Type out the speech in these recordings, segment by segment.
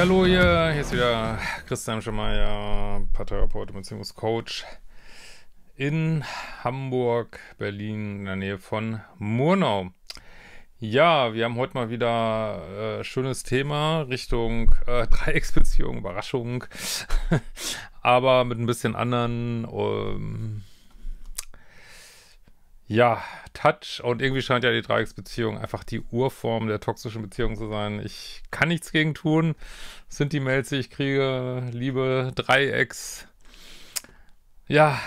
hallo hier, hier ist wieder Christian Schemeier, Paartherapeut und Beziehungscoach in Hamburg, Berlin, in der Nähe von Murnau. Ja, wir haben heute mal wieder äh, schönes Thema Richtung äh, Dreiecksbeziehung, Überraschung, aber mit ein bisschen anderen ähm, ja, Touch und irgendwie scheint ja die Dreiecksbeziehung einfach die Urform der toxischen Beziehung zu sein. Ich kann nichts gegen tun. Das sind die Mails, die ich kriege? Liebe Dreiecks. Ja.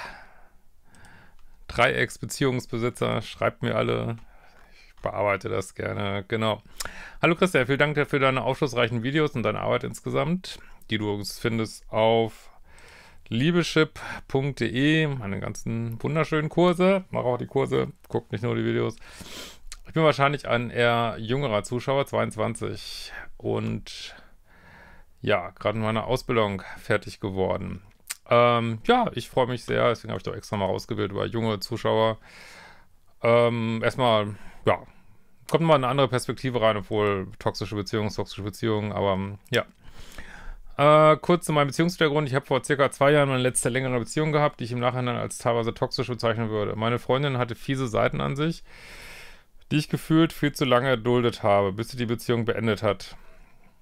Dreiecksbeziehungsbesitzer, schreibt mir alle. Ich bearbeite das gerne. Genau. Hallo Christian, vielen Dank für deine aufschlussreichen Videos und deine Arbeit insgesamt, die du findest auf liebeschip.de, meine ganzen wunderschönen Kurse. Mache auch die Kurse, guckt nicht nur die Videos. Ich bin wahrscheinlich ein eher jüngerer Zuschauer, 22. Und ja, gerade in meiner Ausbildung fertig geworden. Ähm, ja, ich freue mich sehr, deswegen habe ich doch extra mal ausgewählt über junge Zuschauer. Ähm, erstmal, ja, kommt mal eine andere Perspektive rein, obwohl toxische Beziehungen, toxische Beziehungen, aber ja. Äh, kurz zu meinem Beziehungshintergrund. Ich habe vor circa zwei Jahren meine letzte längere Beziehung gehabt, die ich im Nachhinein als teilweise toxisch bezeichnen würde. Meine Freundin hatte fiese Seiten an sich, die ich gefühlt viel zu lange erduldet habe, bis sie die Beziehung beendet hat.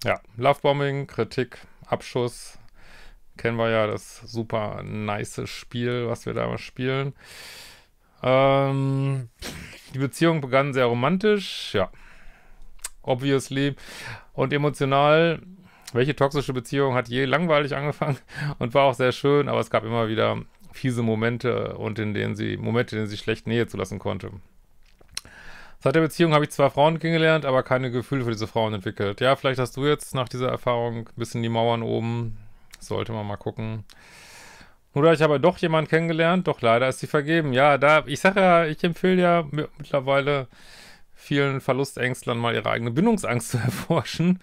Ja, Lovebombing, Kritik, Abschuss. Kennen wir ja das super nice Spiel, was wir da mal spielen. Ähm, die Beziehung begann sehr romantisch, ja. Obviously. Und emotional welche toxische Beziehung hat je langweilig angefangen und war auch sehr schön, aber es gab immer wieder fiese Momente und in denen sie, Momente, in denen sie schlecht Nähe zulassen konnte. Seit der Beziehung habe ich zwar Frauen kennengelernt, aber keine Gefühle für diese Frauen entwickelt. Ja, vielleicht hast du jetzt nach dieser Erfahrung ein bisschen die Mauern oben. Sollte man mal gucken. Oder ich habe doch jemanden kennengelernt, doch leider ist sie vergeben. Ja, da, ich sage ja, ich empfehle ja mittlerweile vielen Verlustängstlern mal ihre eigene Bindungsangst zu erforschen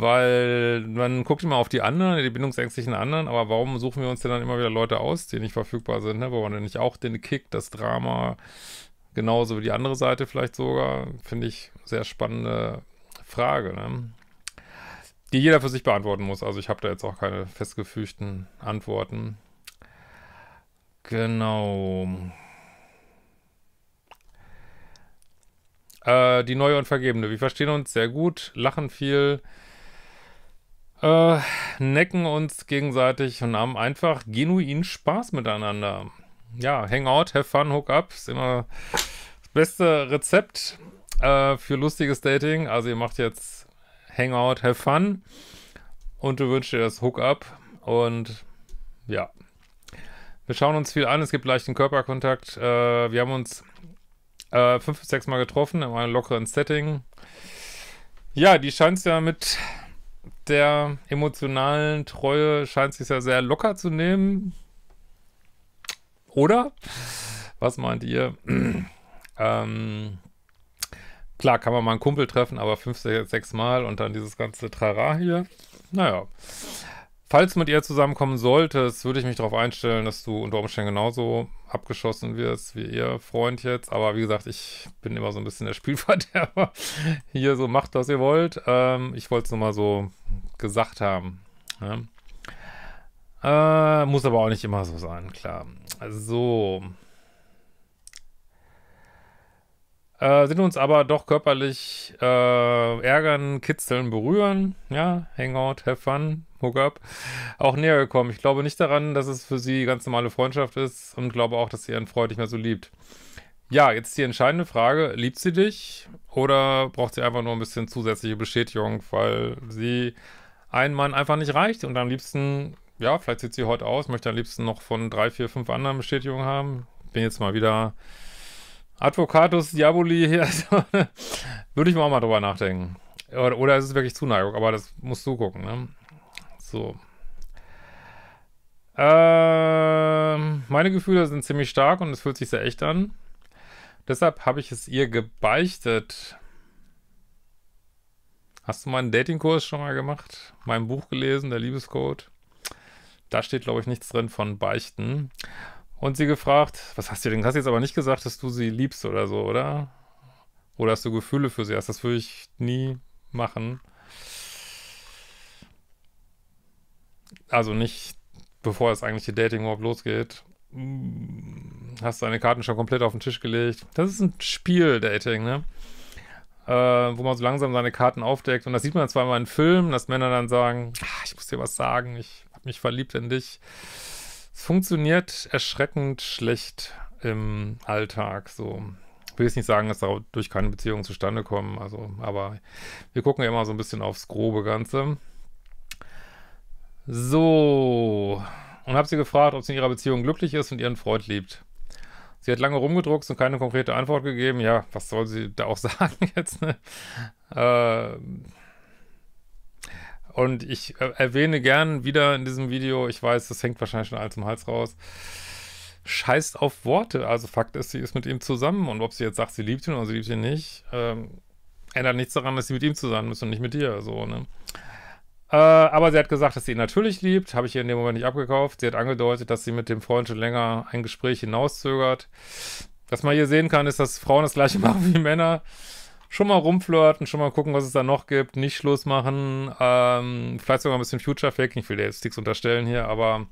weil man guckt immer auf die anderen, die bindungsängstlichen anderen, aber warum suchen wir uns denn dann immer wieder Leute aus, die nicht verfügbar sind, ne? Warum denn nicht auch den Kick, das Drama, genauso wie die andere Seite vielleicht sogar, finde ich sehr spannende Frage, ne? Die jeder für sich beantworten muss. Also ich habe da jetzt auch keine festgefügten Antworten. Genau. Äh, die neue und vergebene. Wir verstehen uns sehr gut, lachen viel äh, necken uns gegenseitig und haben einfach genuinen Spaß miteinander. Ja, Hangout, have fun, hook up ist immer das beste Rezept äh, für lustiges Dating. Also ihr macht jetzt Hangout, have fun und du wünschst dir das Hook up und ja. Wir schauen uns viel an, es gibt leichten Körperkontakt. Äh, wir haben uns äh, fünf bis sechs Mal getroffen in einem lockeren Setting. Ja, die scheint es ja mit der emotionalen Treue scheint sich ja sehr locker zu nehmen. Oder? Was meint ihr? ähm, klar, kann man mal einen Kumpel treffen, aber fünf, sechs Mal und dann dieses ganze Trara hier. Naja. Falls du mit ihr zusammenkommen solltest, würde ich mich darauf einstellen, dass du unter Umständen genauso abgeschossen wirst wie ihr Freund jetzt. Aber wie gesagt, ich bin immer so ein bisschen der Spielverderber. Hier so macht, was ihr wollt. Ähm, ich wollte es nur mal so gesagt haben. Ja. Ne? Äh, muss aber auch nicht immer so sein, klar. So. Also, Äh, sind uns aber doch körperlich äh, ärgern, kitzeln, berühren. Ja, Hangout, have fun, hook up. Auch näher gekommen. Ich glaube nicht daran, dass es für sie ganz normale Freundschaft ist und glaube auch, dass sie ihren Freund nicht mehr so liebt. Ja, jetzt die entscheidende Frage: Liebt sie dich oder braucht sie einfach nur ein bisschen zusätzliche Bestätigung, weil sie einen Mann einfach nicht reicht und am liebsten, ja, vielleicht sieht sie heute aus, möchte am liebsten noch von drei, vier, fünf anderen Bestätigungen haben. Bin jetzt mal wieder Advocatus Diaboli, also, würde ich mal auch mal drüber nachdenken. Oder, oder ist es wirklich Zuneigung, aber das musst du gucken, ne? So. Ähm, meine Gefühle sind ziemlich stark und es fühlt sich sehr echt an. Deshalb habe ich es ihr gebeichtet. Hast du meinen Datingkurs schon mal gemacht? Mein Buch gelesen, der Liebescode? Da steht, glaube ich, nichts drin von Beichten und sie gefragt, was hast du denn? Hast du jetzt aber nicht gesagt, dass du sie liebst oder so, oder? Oder hast du Gefühle für sie hast? Also das würde ich nie machen. Also nicht, bevor das eigentliche Dating überhaupt losgeht. Hm, hast deine Karten schon komplett auf den Tisch gelegt. Das ist ein Spiel, Dating, ne? Äh, wo man so langsam seine Karten aufdeckt. Und das sieht man zwar mal in Filmen, dass Männer dann sagen, ah, ich muss dir was sagen, ich habe mich verliebt in dich. Es funktioniert erschreckend schlecht im Alltag so. Ich will jetzt nicht sagen, dass dadurch keine Beziehungen zustande kommen, also, aber wir gucken ja immer so ein bisschen aufs grobe Ganze. So. Und habe sie gefragt, ob sie in ihrer Beziehung glücklich ist und ihren Freund liebt. Sie hat lange rumgedruckt und keine konkrete Antwort gegeben. Ja, was soll sie da auch sagen jetzt, ne? Äh, und ich äh, erwähne gern wieder in diesem Video, ich weiß, das hängt wahrscheinlich schon alles im Hals raus, scheißt auf Worte. Also Fakt ist, sie ist mit ihm zusammen. Und ob sie jetzt sagt, sie liebt ihn oder sie liebt ihn nicht, ähm, ändert nichts daran, dass sie mit ihm zusammen ist und nicht mit dir. So, ne? Äh, aber sie hat gesagt, dass sie ihn natürlich liebt. Habe ich ihr in dem Moment nicht abgekauft. Sie hat angedeutet, dass sie mit dem Freund schon länger ein Gespräch hinauszögert. Was man hier sehen kann, ist, dass Frauen das gleiche machen wie Männer schon mal rumflirten, schon mal gucken, was es da noch gibt, nicht Schluss machen, ähm, vielleicht sogar ein bisschen Future Faking. Ich will dir jetzt nichts unterstellen hier, aber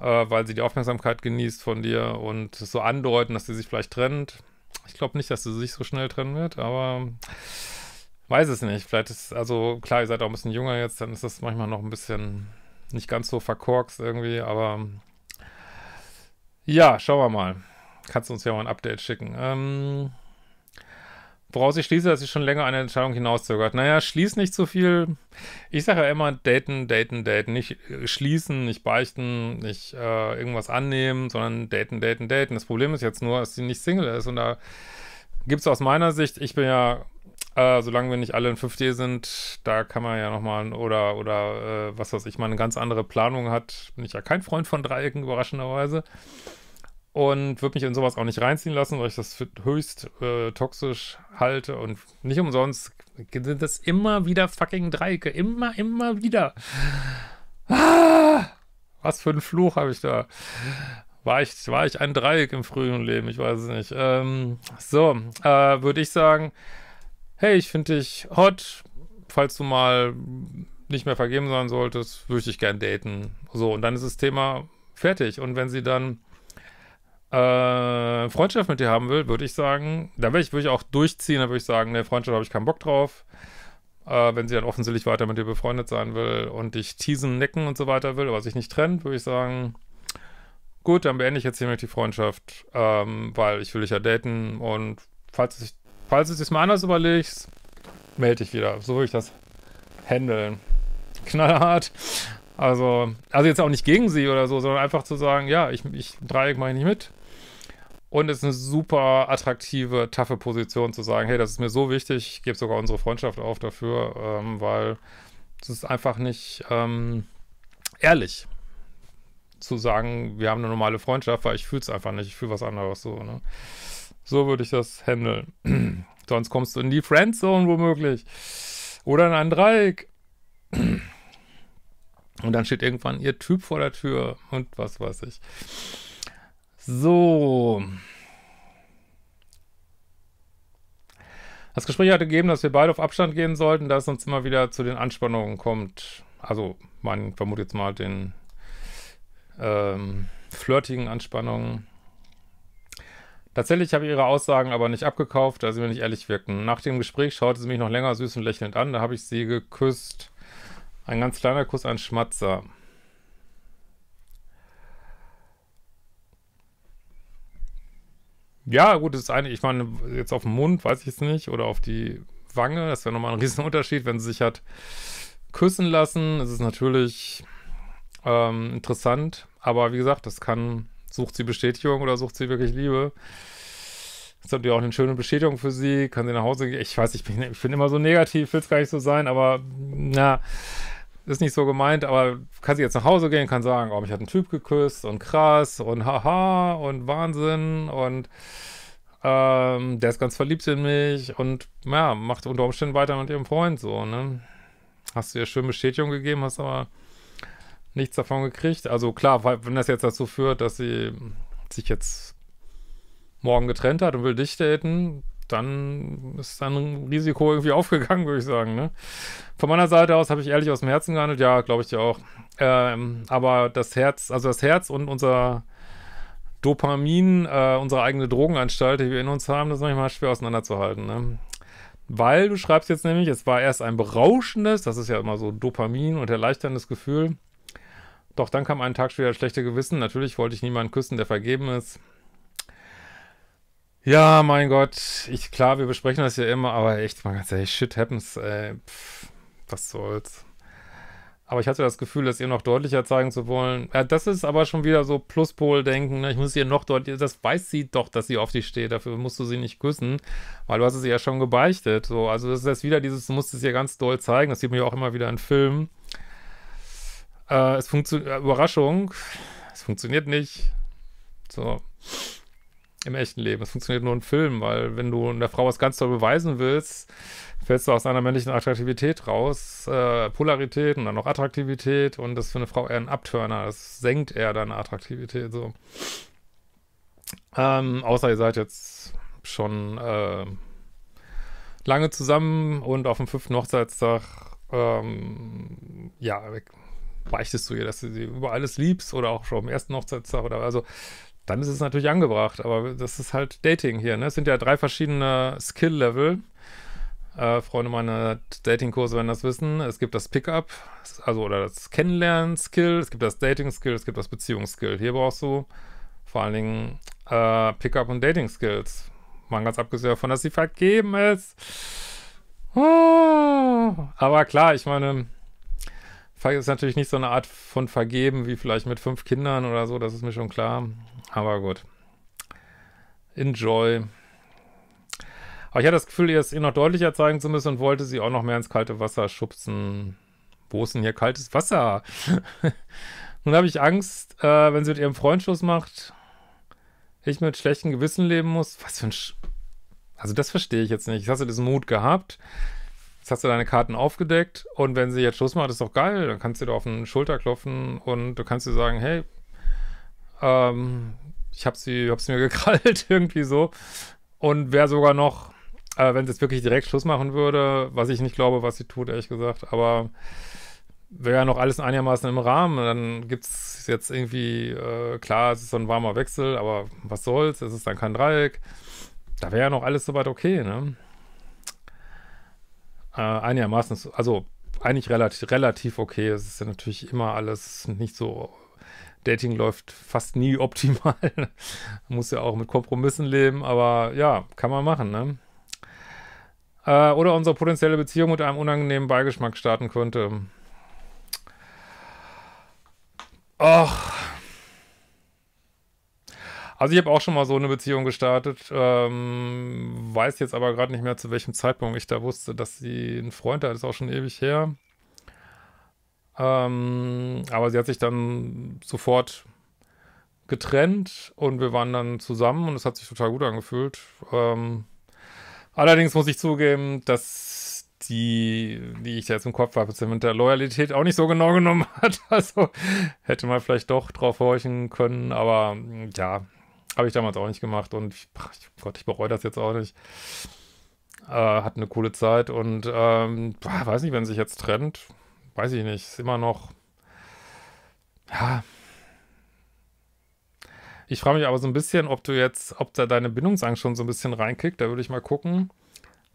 äh, weil sie die Aufmerksamkeit genießt von dir und so andeuten, dass sie sich vielleicht trennt. Ich glaube nicht, dass sie sich so schnell trennen wird, aber weiß es nicht. Vielleicht ist, also klar, ihr seid auch ein bisschen jünger jetzt, dann ist das manchmal noch ein bisschen nicht ganz so verkorkst irgendwie, aber ja, schauen wir mal. Kannst du uns ja mal ein Update schicken. Ähm woraus ich schließe, dass sie schon länger eine Entscheidung hinauszögert. Naja, schließ nicht zu viel. Ich sage ja immer, daten, daten, daten. Nicht äh, schließen, nicht beichten, nicht äh, irgendwas annehmen, sondern daten, daten, daten. Das Problem ist jetzt nur, dass sie nicht Single ist. Und da gibt es aus meiner Sicht, ich bin ja, äh, solange wir nicht alle in 5D sind, da kann man ja nochmal, oder, oder äh, was weiß ich, mal eine ganz andere Planung hat, bin ich ja kein Freund von Dreiecken, überraschenderweise und würde mich in sowas auch nicht reinziehen lassen, weil ich das für höchst äh, toxisch halte und nicht umsonst sind das immer wieder fucking Dreiecke. Immer, immer wieder. Ah, was für ein Fluch habe ich da. War ich, war ich ein Dreieck im frühen Leben? Ich weiß es nicht. Ähm, so, äh, würde ich sagen, hey, ich finde dich hot. Falls du mal nicht mehr vergeben sein solltest, würde ich dich gern daten. So, und dann ist das Thema fertig. Und wenn sie dann äh, Freundschaft mit dir haben will, würde ich sagen, da würde ich, würd ich auch durchziehen, da würde ich sagen, ne, Freundschaft habe ich keinen Bock drauf. Äh, wenn sie dann offensichtlich weiter mit dir befreundet sein will und dich teasen, necken und so weiter will, aber sich nicht trennt, würde ich sagen, gut, dann beende ich jetzt hiermit die Freundschaft, ähm, weil ich will dich ja daten und falls es, falls es sich mal anders überlegst, melde dich wieder. So würde ich das handeln. Knallhart. Also, also jetzt auch nicht gegen sie oder so, sondern einfach zu sagen, ja, ich, ich Dreieck mache ich nicht mit. Und es ist eine super attraktive, taffe Position zu sagen, hey, das ist mir so wichtig, ich gebe sogar unsere Freundschaft auf dafür, ähm, weil es ist einfach nicht ähm, ehrlich zu sagen, wir haben eine normale Freundschaft, weil ich fühle es einfach nicht, ich fühle was anderes so. Ne? So würde ich das handeln. Sonst kommst du in die Friendzone womöglich. Oder in einen Dreieck. Und dann steht irgendwann ihr Typ vor der Tür und was weiß ich. So. Das Gespräch hat gegeben, dass wir beide auf Abstand gehen sollten, da es uns immer wieder zu den Anspannungen kommt. Also, man vermutet jetzt mal den ähm, flirtigen Anspannungen. Tatsächlich habe ich ihre Aussagen aber nicht abgekauft, da sie mir nicht ehrlich wirken. Nach dem Gespräch schaute sie mich noch länger süß und lächelnd an, da habe ich sie geküsst. Ein ganz kleiner Kuss, ein Schmatzer. Ja, gut, das ist eine, ich meine, jetzt auf den Mund, weiß ich es nicht, oder auf die Wange, das wäre nochmal ein Riesenunterschied, wenn sie sich hat küssen lassen. ist Es natürlich ähm, interessant, aber wie gesagt, das kann, sucht sie Bestätigung oder sucht sie wirklich Liebe. Das ist natürlich auch eine schöne Bestätigung für sie, kann sie nach Hause gehen. Ich weiß, ich bin, ich bin immer so negativ, will es gar nicht so sein, aber na, ist nicht so gemeint, aber kann sie jetzt nach Hause gehen, kann sagen, oh, mich hat ein Typ geküsst und krass und haha und Wahnsinn und ähm, der ist ganz verliebt in mich und ja, macht unter Umständen weiter mit ihrem Freund so, ne? Hast du ihr schön Bestätigung gegeben, hast aber nichts davon gekriegt. Also klar, wenn das jetzt dazu führt, dass sie sich jetzt morgen getrennt hat und will dich daten, dann ist dann ein Risiko irgendwie aufgegangen, würde ich sagen. Ne? Von meiner Seite aus habe ich ehrlich aus dem Herzen gehandelt. Ja, glaube ich dir auch. Ähm, aber das Herz, also das Herz und unser Dopamin, äh, unsere eigene Drogenanstalt, die wir in uns haben, das ist manchmal schwer auseinanderzuhalten. Ne? Weil du schreibst jetzt nämlich, es war erst ein berauschendes, das ist ja immer so Dopamin und erleichterndes Gefühl. Doch dann kam einen Tag später das schlechte Gewissen. Natürlich wollte ich niemanden küssen, der vergeben ist. Ja, mein Gott, ich, klar, wir besprechen das ja immer, aber echt mal ganz ehrlich, shit happens, ey, Pff, was soll's. Aber ich hatte das Gefühl, das ihr noch deutlicher zeigen zu wollen. Ja, das ist aber schon wieder so Pluspol-Denken. Ne? Ich muss ihr noch deutlicher, das weiß sie doch, dass sie auf dich steht. Dafür musst du sie nicht küssen, weil du hast es ihr ja schon gebeichtet. So, also das ist jetzt wieder dieses, du musst es ihr ganz doll zeigen. Das sieht man ja auch immer wieder in Filmen. Äh, es funktioniert, Überraschung, es funktioniert nicht. So im echten Leben. Es funktioniert nur in Filmen, weil wenn du einer Frau was ganz toll beweisen willst, fällst du aus einer männlichen Attraktivität raus, äh, Polarität und dann noch Attraktivität und das ist für eine Frau eher ein Abturner. Das senkt eher deine Attraktivität so. Ähm, außer ihr seid jetzt schon äh, lange zusammen und auf dem fünften Hochzeitstag, ähm, ja, beichtest du ihr, dass du sie über alles liebst oder auch schon am ersten Hochzeitstag oder also dann ist es natürlich angebracht. Aber das ist halt Dating hier. Ne? Es sind ja drei verschiedene Skill-Level. Äh, Freunde meiner Dating-Kurse werden das wissen. Es gibt das Pickup, also oder das Kennenlernen-Skill, es gibt das Dating-Skill, es gibt das Beziehungs-Skill. Hier brauchst du vor allen Dingen äh, Pickup und Dating-Skills. Mal ganz abgesehen davon, dass sie vergeben ist. Ah, aber klar, ich meine, ist natürlich nicht so eine Art von Vergeben wie vielleicht mit fünf Kindern oder so, das ist mir schon klar. Aber gut. Enjoy. Aber ich hatte das Gefühl, ihr es eh noch deutlicher zeigen zu müssen und wollte sie auch noch mehr ins kalte Wasser schubsen. Wo ist denn hier kaltes Wasser? Nun habe ich Angst, äh, wenn sie mit ihrem Freund Schluss macht, ich mit schlechtem Gewissen leben muss. Was für ein... Sch also das verstehe ich jetzt nicht. Hast du diesen Mut gehabt? Jetzt hast du deine Karten aufgedeckt und wenn sie jetzt Schluss macht, ist doch geil. Dann kannst du dir auf den Schulter klopfen und du kannst dir sagen, hey, ähm, ich hab sie, hab's mir gekrallt, irgendwie so. Und wäre sogar noch, äh, wenn sie jetzt wirklich direkt Schluss machen würde, was ich nicht glaube, was sie tut, ehrlich gesagt, aber wäre ja noch alles einigermaßen im Rahmen. Dann gibt es jetzt irgendwie, äh, klar, es ist so ein warmer Wechsel, aber was soll's, es ist dann kein Dreieck. Da wäre ja noch alles soweit okay, ne? äh, einigermaßen, also eigentlich relativ, relativ okay. Es ist ja natürlich immer alles nicht so. Dating läuft fast nie optimal. Man muss ja auch mit Kompromissen leben, aber ja, kann man machen, ne? Äh, oder unsere potenzielle Beziehung mit einem unangenehmen Beigeschmack starten könnte. Och, also ich habe auch schon mal so eine Beziehung gestartet, ähm, weiß jetzt aber gerade nicht mehr, zu welchem Zeitpunkt ich da wusste, dass sie einen Freund hat, ist auch schon ewig her. Ähm, aber sie hat sich dann sofort getrennt und wir waren dann zusammen und es hat sich total gut angefühlt. Ähm, allerdings muss ich zugeben, dass die, die ich da jetzt im Kopf habe, mit der Loyalität auch nicht so genau genommen hat. Also hätte man vielleicht doch drauf horchen können, aber ja, habe ich damals auch nicht gemacht und ich, oh Gott, ich bereue das jetzt auch nicht. Äh, hat eine coole Zeit und ähm, weiß nicht, wenn sich jetzt trennt, weiß ich nicht, ist immer noch. Ja. Ich frage mich aber so ein bisschen, ob du jetzt, ob da deine Bindungsangst schon so ein bisschen reinkickt. Da würde ich mal gucken,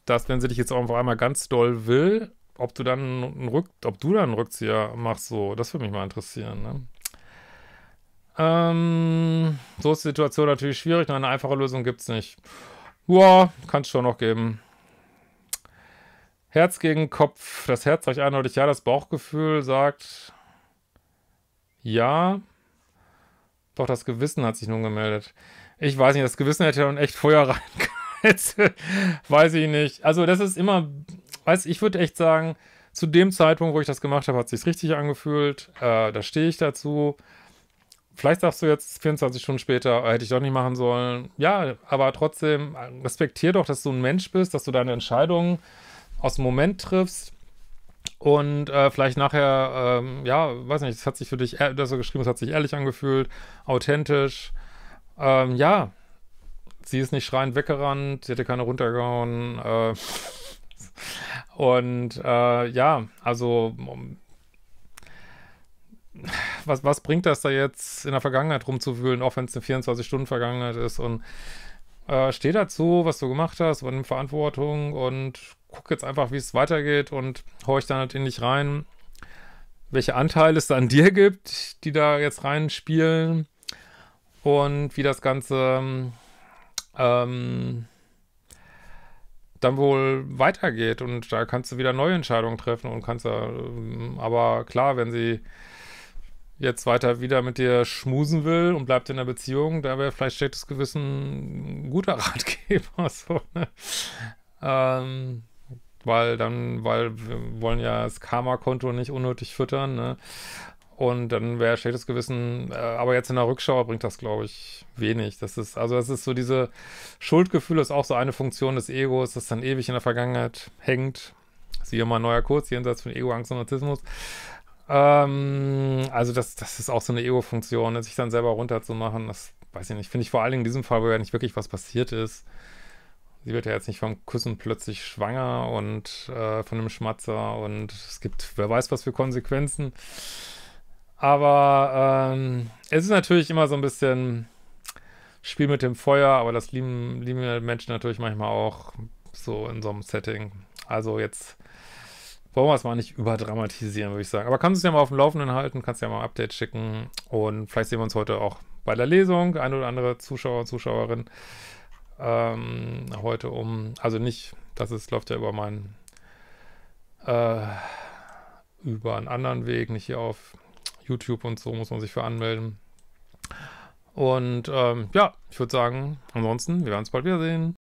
dass wenn sie dich jetzt auch auf einmal ganz doll will, ob du dann einen Rück, ob du dann einen Rückzieher machst, so, das würde mich mal interessieren, ne? Ähm, so ist die Situation natürlich schwierig. Eine einfache Lösung gibt es nicht. Ja, kann es schon noch geben. Herz gegen Kopf. Das Herz sagt eindeutig ja, das Bauchgefühl sagt ja. Doch das Gewissen hat sich nun gemeldet. Ich weiß nicht, das Gewissen hätte ja nun echt Feuer reingeheizt. weiß ich nicht. Also das ist immer, weiß ich würde echt sagen, zu dem Zeitpunkt, wo ich das gemacht habe, hat es sich richtig angefühlt. Äh, da stehe ich dazu vielleicht sagst du jetzt 24 Stunden später, äh, hätte ich doch nicht machen sollen. Ja, aber trotzdem äh, respektier doch, dass du ein Mensch bist, dass du deine Entscheidungen aus dem Moment triffst und äh, vielleicht nachher, ähm, ja, weiß nicht, es hat sich für dich, das so geschrieben, es hat sich ehrlich angefühlt, authentisch. Ähm, ja, sie ist nicht schreiend weggerannt, sie hätte keine runtergehauen. Äh, und äh, ja, also was, was bringt das da jetzt in der Vergangenheit rumzuwühlen, auch wenn es eine 24-Stunden-Vergangenheit ist und äh, steh dazu, was du gemacht hast, übernimm Verantwortung und guck jetzt einfach, wie es weitergeht und horch dann halt in dich rein, welche Anteile es da an dir gibt, die da jetzt reinspielen und wie das Ganze ähm, dann wohl weitergeht und da kannst du wieder neue Entscheidungen treffen und kannst da, ähm, aber klar, wenn sie jetzt weiter wieder mit dir schmusen will und bleibt in der Beziehung, da wäre vielleicht schlechtes Gewissen ein guter Ratgeber. So, ne? ähm, weil dann, weil wir wollen ja das Karma-Konto nicht unnötig füttern, ne? Und dann wäre schlechtes Gewissen, äh, aber jetzt in der Rückschau bringt das, glaube ich, wenig. Das ist, also das ist so diese Schuldgefühle ist auch so eine Funktion des Egos, das dann ewig in der Vergangenheit hängt. Siehe mal ein neuer Kurs, jenseits von Ego, Angst und Narzissmus. Ähm, also das, das ist auch so eine Ego-Funktion, ne, sich dann selber runterzumachen. Das weiß ich nicht. Finde ich vor allen Dingen in diesem Fall, wo ja nicht wirklich was passiert ist. Sie wird ja jetzt nicht vom Küssen plötzlich schwanger und äh, von einem Schmatzer und es gibt, wer weiß, was für Konsequenzen. Aber ähm, es ist natürlich immer so ein bisschen Spiel mit dem Feuer, aber das lieben, lieben Menschen natürlich manchmal auch so in so einem Setting. Also jetzt wollen wir es mal nicht überdramatisieren, würde ich sagen. Aber kannst du es ja mal auf dem Laufenden halten, kannst ja mal ein Update schicken und vielleicht sehen wir uns heute auch bei der Lesung, ein oder andere Zuschauer und Zuschauerin ähm, heute um, also nicht, das ist, läuft ja über meinen, äh, über einen anderen Weg, nicht hier auf YouTube und so muss man sich für anmelden. Und ähm, ja, ich würde sagen, ansonsten, wir werden uns bald wiedersehen.